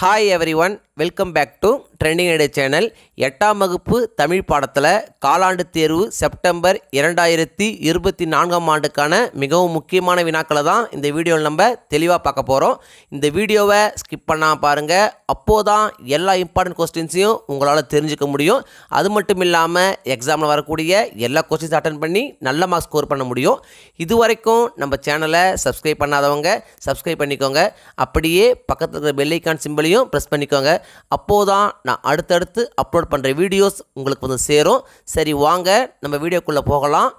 Hi everyone, welcome back to trending நடை channel எட்டாம் வகுப்பு தமிழ் பாடத்தில் காலாண்டு தேர்வு செப்டம்பர் இரண்டாயிரத்தி இருபத்தி நான்காம் ஆண்டுக்கான மிகவும் முக்கியமான வினாக்களை தான் இந்த வீடியோவில் நம்ம தெளிவாக பார்க்க போகிறோம் இந்த வீடியோவை ஸ்கிப் பண்ணால் பாருங்கள் அப்போது தான் எல்லா இம்பார்ட்டன்ட் கொஸ்டின்ஸையும் உங்களால் தெரிஞ்சுக்க முடியும் அது மட்டும் இல்லாமல் எக்ஸாமில் வரக்கூடிய எல்லா கொஸ்டின்ஸ் அட்டன் பண்ணி நல்ல மார்க் ஸ்கோர் பண்ண முடியும் இது வரைக்கும் நம்ம சேனலை சப்ஸ்கிரைப் பண்ணாதவங்க சப்ஸ்கிரைப் பண்ணிக்கோங்க அப்படியே பக்கத்தில் இருக்கிற பெல்லைக்கான் சிம்பிளையும் ப்ரெஸ் பண்ணிக்கோங்க அப்போது தான் நான் அடுத்தடுத்து அப்லோட் பண்ணுற வீடியோஸ் உங்களுக்கு வந்து சேரும் சரி வாங்க நம்ம வீடியோக்குள்ளே போகலாம்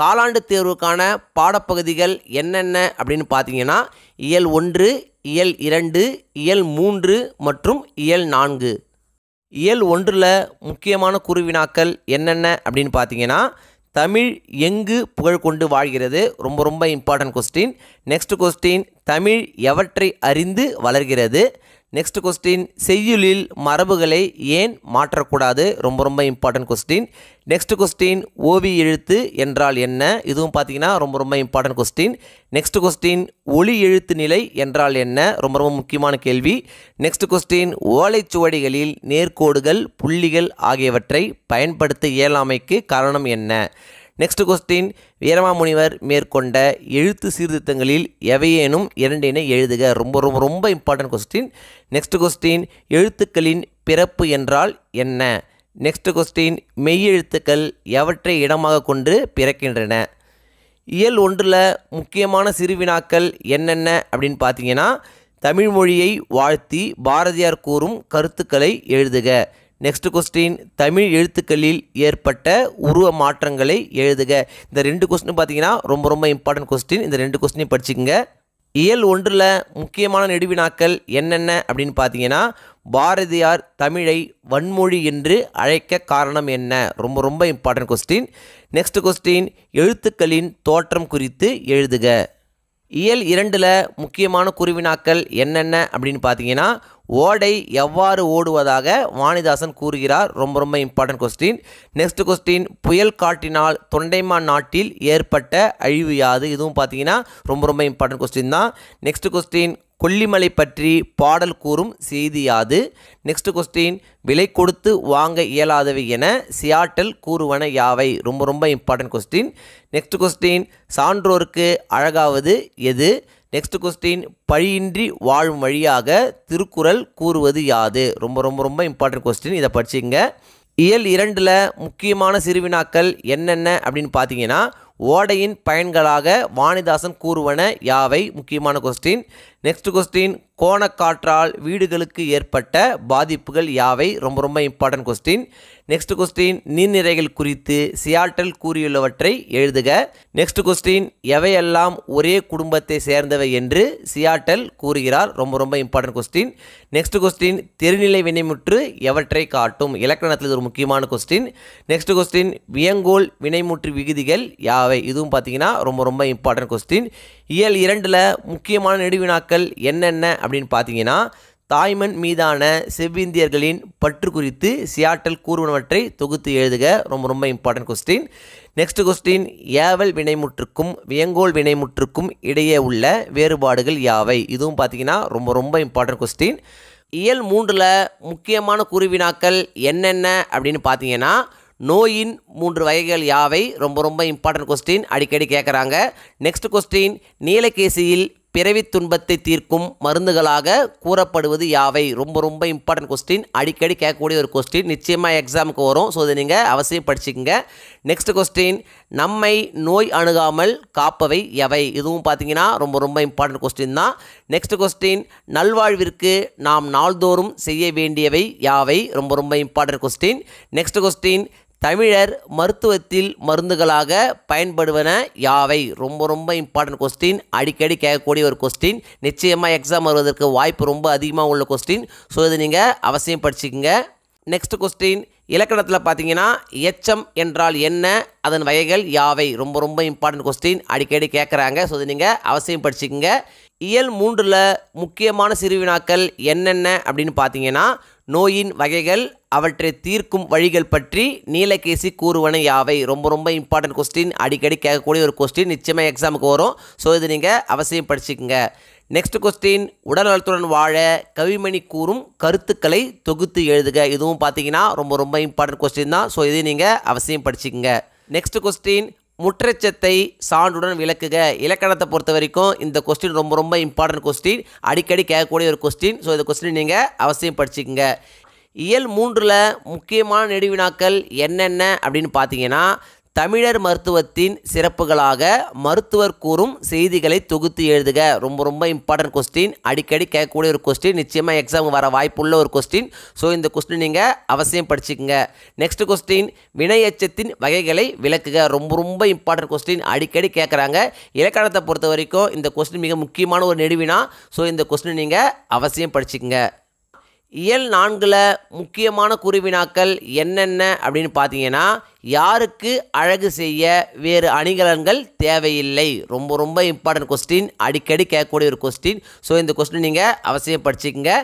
காலாண்டு தேர்வுக்கான பாடப்பகுதிகள் என்னென்ன அப்படின்னு பார்த்தீங்கன்னா இயல் ஒன்று இயல் இரண்டு இயல் மூன்று மற்றும் இயல் நான்கு இயல் ஒன்றில் முக்கியமான குருவினாக்கள் என்னென்ன அப்படின்னு பார்த்தீங்கன்னா தமிழ் எங்கு புகழ் கொண்டு வாழ்கிறது ரொம்ப ரொம்ப important question next question Tamil எவற்றை அறிந்து வளர்கிறது நெக்ஸ்ட் கொஸ்டின் செய்யுளில் மரபுகளை ஏன் மாற்றக்கூடாது ரொம்ப ரொம்ப இம்பார்ட்டன்ட் கொஸ்டின் நெக்ஸ்ட் கொஸ்டின் ஓவி எழுத்து என்றால் என்ன இதுவும் பார்த்தீங்கன்னா ரொம்ப ரொம்ப இம்பார்ட்டன்ட் கொஸ்டின் நெக்ஸ்ட் கொஸ்டின் ஒளி எழுத்து நிலை என்றால் என்ன ரொம்ப ரொம்ப முக்கியமான கேள்வி நெக்ஸ்ட் கொஸ்டின் ஓலைச்சுவடிகளில் நேர்கோடுகள் புள்ளிகள் ஆகியவற்றை பயன்படுத்த இயலாமைக்கு காரணம் என்ன நெக்ஸ்ட் கொஸ்டின் வீரமாமுனிவர் மேற்கொண்ட எழுத்து சீர்திருத்தங்களில் எவையேனும் இரண்டினை எழுதுக ரொம்ப ரொம்ப ரொம்ப இம்பார்ட்டன்ட் கொஸ்டின் நெக்ஸ்ட் கொஸ்டின் எழுத்துக்களின் பிறப்பு என்றால் என்ன நெக்ஸ்ட் கொஸ்டின் மெய்யெழுத்துக்கள் எவற்றை இடமாக கொண்டு பிறக்கின்றன இயல் ஒன்றில் முக்கியமான சிறுவினாக்கள் என்னென்ன அப்படின்னு பார்த்தீங்கன்னா தமிழ்மொழியை வாழ்த்தி பாரதியார் கூறும் கருத்துக்களை எழுதுக நெக்ஸ்ட் கொஸ்டின் தமிழ் எழுத்துக்களில் ஏற்பட்ட உருவ மாற்றங்களை எழுதுக இந்த ரெண்டு கொஸ்டின் பார்த்தீங்கன்னா ரொம்ப ரொம்ப இம்பார்ட்டன்ட் கொஸ்டின் இந்த ரெண்டு கொஸ்டினையும் படிச்சுக்கோங்க இயல் ஒன்றில் முக்கியமான நெடுவினாக்கள் என்னென்ன அப்படின்னு பார்த்தீங்கன்னா பாரதியார் தமிழை வன்மொழி என்று அழைக்க காரணம் என்ன ரொம்ப ரொம்ப இம்பார்ட்டன்ட் கொஸ்டின் நெக்ஸ்ட் கொஸ்டின் எழுத்துக்களின் தோற்றம் குறித்து எழுதுக இயல் இரண்டில் முக்கியமான குருவினாக்கள் என்னென்ன அப்படின்னு பார்த்தீங்கன்னா ஓடை எவ்வாறு ஓடுவதாக வாணிதாசன் கூறுகிறார் ரொம்ப ரொம்ப இம்பார்ட்டன்ட் கொஸ்டின் நெக்ஸ்ட் கொஸ்டின் புயல் காட்டினால் தொண்டைமான் நாட்டில் ஏற்பட்ட அழிவு யாது இதுவும் பார்த்தீங்கன்னா ரொம்ப ரொம்ப இம்பார்ட்டன்ட் கொஸ்டின் தான் நெக்ஸ்ட் கொஸ்டின் கொல்லிமலை பற்றி பாடல் கூறும் செய்தியாது நெக்ஸ்ட் கொஸ்டின் விலை கொடுத்து வாங்க இயலாதவை என சியாட்டல் கூறுவன யாவை ரொம்ப ரொம்ப இம்பார்ட்டன்ட் கொஸ்டின் நெக்ஸ்ட் கொஸ்டின் சான்றோருக்கு அழகாவது எது நெக்ஸ்ட் கொஸ்டின் பழியின்றி வாழும் வழியாக திருக்குறள் கூறுவது யாது ரொம்ப ரொம்ப ரொம்ப இம்பார்ட்டன்ட் கொஸ்டின் இதை படிச்சுங்க இயல் இரண்டில் முக்கியமான சிறுவினாக்கள் என்னென்ன அப்படின்னு பார்த்தீங்கன்னா ஓடையின் பயன்களாக வாணிதாசன் கூறுவன யாவை முக்கியமான கொஸ்டின் நெக்ஸ்ட் கொஸ்டின் கோணக்காற்றால் வீடுகளுக்கு ஏற்பட்ட பாதிப்புகள் யாவை ரொம்ப ரொம்ப இம்பார்ட்டன்ட் கொஸ்டின் நெக்ஸ்ட் கொஸ்டின் நீர்நிறைகள் குறித்து சியாட்டல் கூறியுள்ளவற்றை எழுதுக நெக்ஸ்ட் கொஸ்டின் எவையெல்லாம் ஒரே குடும்பத்தை சேர்ந்தவை என்று சியாட்டல் கூறுகிறார் ரொம்ப ரொம்ப இம்பார்ட்டன்ட் கொஸ்டின் நெக்ஸ்ட் கொஸ்டின் தெருநிலை வினைமுற்று எவற்றை காட்டும் இலக்கணத்தில் ஒரு முக்கியமான கொஸ்டின் நெக்ஸ்ட் கொஸ்டின் வியங்கோல் வினைமுற்று விகுதிகள் யாவை அவை இதுவும் பார்த்தீங்கன்னா ரொம்ப ரொம்ப இம்பார்ட்டன்ட் கொஸ்டின் இயல் இரண்டில் முக்கியமான நெடுவினாக்கள் என்னென்ன அப்படின்னு பார்த்தீங்கன்னா தாய்மண் மீதான செவ்விந்தியர்களின் பற்று குறித்து சியாட்டல் கூறுவனவற்றை தொகுத்து எழுதுக ரொம்ப ரொம்ப இம்பார்ட்டன்ட் கொஸ்டின் நெக்ஸ்ட் கொஸ்டின் ஏவல் வினைமுற்றுக்கும் வியங்கோல் வினைமுற்றுக்கும் இடையே உள்ள வேறுபாடுகள் யாவை இதுவும் பார்த்திங்கன்னா ரொம்ப ரொம்ப இம்பார்ட்டன்ட் கொஸ்டின் இயல் மூன்றில் முக்கியமான குருவினாக்கள் என்னென்ன அப்படின்னு பார்த்தீங்கன்னா நோயின் மூன்று வகைகள் யாவை ரொம்ப ரொம்ப இம்பார்ட்டன்ட் கொஸ்டின் அடிக்கடி கேட்குறாங்க நெக்ஸ்ட் கொஸ்டின் நீலகேசியில் பிறவி துன்பத்தை தீர்க்கும் மருந்துகளாக கூறப்படுவது யாவை ரொம்ப ரொம்ப இம்பார்ட்டன்ட் கொஸ்டின் அடிக்கடி கேட்கக்கூடிய ஒரு கொஸ்டின் நிச்சயமாக எக்ஸாமுக்கு வரும் ஸோ இதை நீங்கள் அவசியம் படிச்சுக்கோங்க நெக்ஸ்ட் கொஸ்டின் நம்மை நோய் அணுகாமல் காப்பவை எவை இதுவும் பார்த்தீங்கன்னா ரொம்ப ரொம்ப இம்பார்ட்டன்ட் கொஸ்டின் தான் நெக்ஸ்ட் கொஸ்டின் நல்வாழ்விற்கு நாம் நாள்தோறும் செய்ய வேண்டியவை யாவை ரொம்ப ரொம்ப இம்பார்ட்டன்ட் கொஸ்டின் நெக்ஸ்ட் கொஸ்டின் தமிழர் மருத்துவத்தில் மருந்துகளாக பயன்படுவன யாவை ரொம்ப ரொம்ப இம்பார்ட்டன்ட் கொஸ்டின் அடிக்கடி கேட்கக்கூடிய ஒரு கொஸ்டின் நிச்சயமாக எக்ஸாம் வருவதற்கு வாய்ப்பு ரொம்ப அதிகமாக உள்ள கொஸ்டின் ஸோ இதை நீங்கள் அவசியம் படிச்சுக்கோங்க நெக்ஸ்ட் கொஸ்டின் இலக்கணத்தில் பார்த்தீங்கன்னா எச்சம் என்றால் என்ன அதன் வகைகள் யாவை ரொம்ப ரொம்ப இம்பார்ட்டன்ட் கொஸ்டின் அடிக்கடி கேட்குறாங்க ஸோ இதை நீங்கள் அவசியம் படிச்சுக்கோங்க இயல் மூன்றில் முக்கியமான சிறுவினாக்கள் என்னென்ன அப்படின்னு பார்த்தீங்கன்னா நோயின் வகைகள் அவற்றை தீர்க்கும் வழிகள் பற்றி நீலகேசி கூறுவன யாவை ரொம்ப ரொம்ப இம்பார்ட்டன்ட் கொஸ்டின் அடிக்கடி கேட்கக்கூடிய ஒரு கொஸ்டின் நிச்சயமாக எக்ஸாமுக்கு வரும் ஸோ இது நீங்கள் அவசியம் படிச்சுக்கோங்க நெக்ஸ்ட் கொஸ்டின் உடல் நலத்துடன் வாழ கவிமணி கூறும் கருத்துக்களை தொகுத்து எழுதுக இதுவும் பார்த்தீங்கன்னா ரொம்ப ரொம்ப இம்பார்ட்டன்ட் கொஸ்டின் தான் ஸோ இதையும் நீங்கள் அவசியம் படிச்சுக்கோங்க நெக்ஸ்ட் கொஸ்டின் முற்றச்சத்தை சான்றுடன் விளக்குக இலக்கணத்தை பொறுத்த வரைக்கும் இந்த கொஸ்டின் ரொம்ப ரொம்ப இம்பார்ட்டன்ட் கொஸ்டின் அடிக்கடி கேட்கக்கூடிய ஒரு கொஸ்டின் ஸோ இந்த கொஸ்டின் நீங்கள் அவசியம் படிச்சுக்கோங்க இயல் மூன்றில் முக்கியமான நெடுவினாக்கள் என்னென்ன அப்படின்னு பார்த்தீங்கன்னா தமிழர் மருத்துவத்தின் சிறப்புகளாக மருத்துவர் கூறும் செய்திகளை தொகுத்து எழுதுக ரொம்ப ரொம்ப இம்பார்ட்டன்ட் கொஸ்டின் அடிக்கடி கேட்கக்கூடிய ஒரு கொஸ்டின் நிச்சயமாக எக்ஸாம் வர வாய்ப்புள்ள ஒரு கொஸ்டின் ஸோ இந்த கொஸ்டின் நீங்கள் அவசியம் படிச்சுக்கோங்க நெக்ஸ்ட் கொஸ்டின் வினை எச்சத்தின் வகைகளை விளக்குக ரொம்ப ரொம்ப இம்பார்ட்டன்ட் கொஸ்டின் அடிக்கடி கேட்குறாங்க இலக்கணத்தை பொறுத்த வரைக்கும் இந்த கொஸ்டின் மிக முக்கியமான ஒரு நெடுவினா ஸோ இந்த கொஸ்டின் நீங்கள் அவசியம் படிச்சுக்கோங்க இயல் நான்கில் முக்கியமான குருவினாக்கள் என்னென்ன அப்படின்னு பார்த்தீங்கன்னா யாருக்கு அழகு செய்ய வேறு அணிகலன்கள் தேவையில்லை ரொம்ப ரொம்ப இம்பார்ட்டன்ட் கொஸ்டின் அடிக்கடி கேட்கக்கூடிய ஒரு கொஸ்டின் ஸோ இந்த கொஸ்டின் நீங்கள் அவசியம் படிச்சுக்கோங்க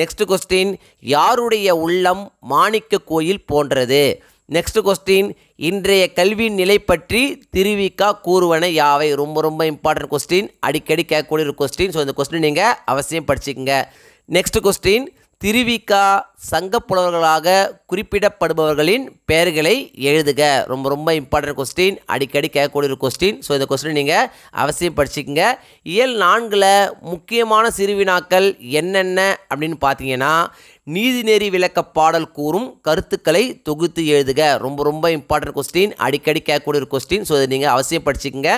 நெக்ஸ்ட் கொஸ்டின் யாருடைய உள்ளம் மாணிக்க கோயில் போன்றது நெக்ஸ்ட் கொஸ்டின் இன்றைய கல்வி நிலை பற்றி திருவிக்கா கூறுவன யாவை ரொம்ப ரொம்ப இம்பார்ட்டன்ட் கொஸ்டின் அடிக்கடி கேட்கக்கூடிய ஒரு கொஸ்டின் ஸோ இந்த கொஸ்டின் நீங்கள் அவசியம் படிச்சுக்கோங்க நெக்ஸ்ட் கொஸ்டின் திருவிகா சங்கப்புலவர்களாக குறிப்பிடப்படுபவர்களின் பெயர்களை எழுதுக ரொம்ப ரொம்ப இம்பார்ட்டன்ட் கொஸ்டின் அடிக்கடி கேட்கக்கூடிய ஒரு கொஸ்டின் ஸோ இந்த கொஸ்டின் நீங்கள் அவசியம் படிச்சுக்கோங்க இயல் நான்கில் முக்கியமான சிறுவினாக்கள் என்னென்ன அப்படின்னு பார்த்தீங்கன்னா நீதிநெறி விளக்க பாடல் கூறும் கருத்துக்களை தொகுத்து எழுதுக ரொம்ப ரொம்ப இம்பார்ட்டன்ட் கொஸ்டின் அடிக்கடி கேட்கக்கூடிய ஒரு கொஸ்டின் ஸோ இதை நீங்கள் அவசியம் படிச்சுக்கோங்க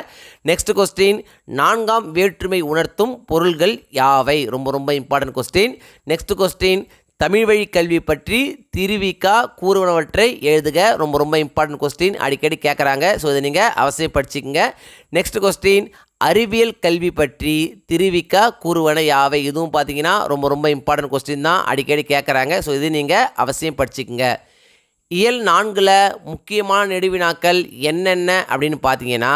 நெக்ஸ்ட் கொஸ்டின் நான்காம் வேற்றுமை உணர்த்தும் பொருள்கள் யாவை ரொம்ப ரொம்ப important question next question Tamil வழி கல்வி பற்றி திருவிக்கா கூறுவனவற்றை எழுதுக ரொம்ப ரொம்ப இம்பார்ட்டன்ட் கொஸ்டின் அடிக்கடி கேட்குறாங்க ஸோ இதை நீங்கள் அவசியப்படுத்திக்கோங்க நெக்ஸ்ட் கொஸ்டின் அறிவியல் கல்வி பற்றி திருவிக்கா கூறுவன யாவை இதுவும் பார்த்தீங்கன்னா ரொம்ப ரொம்ப இம்பார்ட்டன்ட் கொஸ்டின் தான் அடிக்கடி கேட்குறாங்க ஸோ இது நீங்கள் அவசியம் படிச்சுக்கோங்க இயல் நான்கில் முக்கியமான நெடுவினாக்கள் என்னென்ன அப்படின்னு பார்த்தீங்கன்னா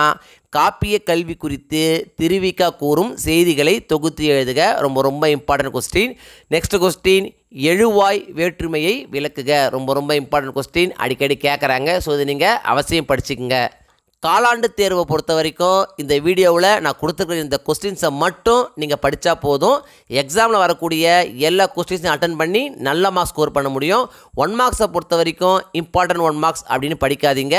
காப்பிய கல்வி குறித்து திருவிக்கா கூறும் செய்திகளை தொகுத்து எழுதுக ரொம்ப ரொம்ப இம்பார்ட்டன்ட் கொஸ்டின் நெக்ஸ்ட் கொஸ்டின் எழுவாய் வேற்றுமையை விளக்குக ரொம்ப ரொம்ப இம்பார்ட்டன்ட் கொஸ்டின் அடிக்கடி கேட்குறாங்க ஸோ இது நீங்கள் அவசியம் படிச்சுக்கோங்க காலாண்டு தேர்வை பொறுத்த வரைக்கும் இந்த வீடியோவில் நான் கொடுத்துருக்கிற இந்த கொஸ்டின்ஸை மட்டும் நீங்கள் படித்தா போதும் எக்ஸாமில் வரக்கூடிய எல்லா கொஸ்டின்ஸையும் அட்டன் பண்ணி நல்ல மார்க்ஸ் ஸ்கோர் பண்ண முடியும் ஒன் மார்க்ஸை பொறுத்த வரைக்கும் இம்பார்ட்டன்ட் ஒன் மார்க்ஸ் அப்படின்னு படிக்காதீங்க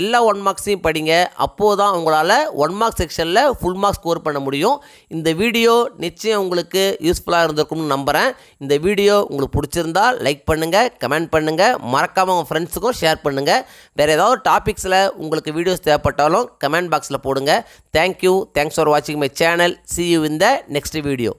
எல்லா ஒன் மார்க்ஸையும் படிங்க அப்போது தான் உங்களால் ஒன் மார்க் செக்ஷனில் ஃபுல் மார்க்ஸ் ஸ்கோர் பண்ண முடியும் இந்த வீடியோ நிச்சயம் உங்களுக்கு யூஸ்ஃபுல்லாக இருந்திருக்கும்னு நம்புகிறேன் இந்த வீடியோ உங்களுக்கு பிடிச்சிருந்தா லைக் பண்ணுங்கள் கமெண்ட் பண்ணுங்கள் மறக்காமல் உங்கள் ஃப்ரெண்ட்ஸுக்கும் ஷேர் பண்ணுங்கள் வேறு ஏதாவது டாபிக்ஸில் உங்களுக்கு வீடியோஸ் தேவை தேவைப்பட்டாலும் கமெண்ட் பாக்ஸில் போடுங்க தேங்க்யூ தேங்க்ஸ் ஃபார் வாட்சிங் மை சேனல் சி யூ இந்த நெக்ஸ்ட் வீடியோ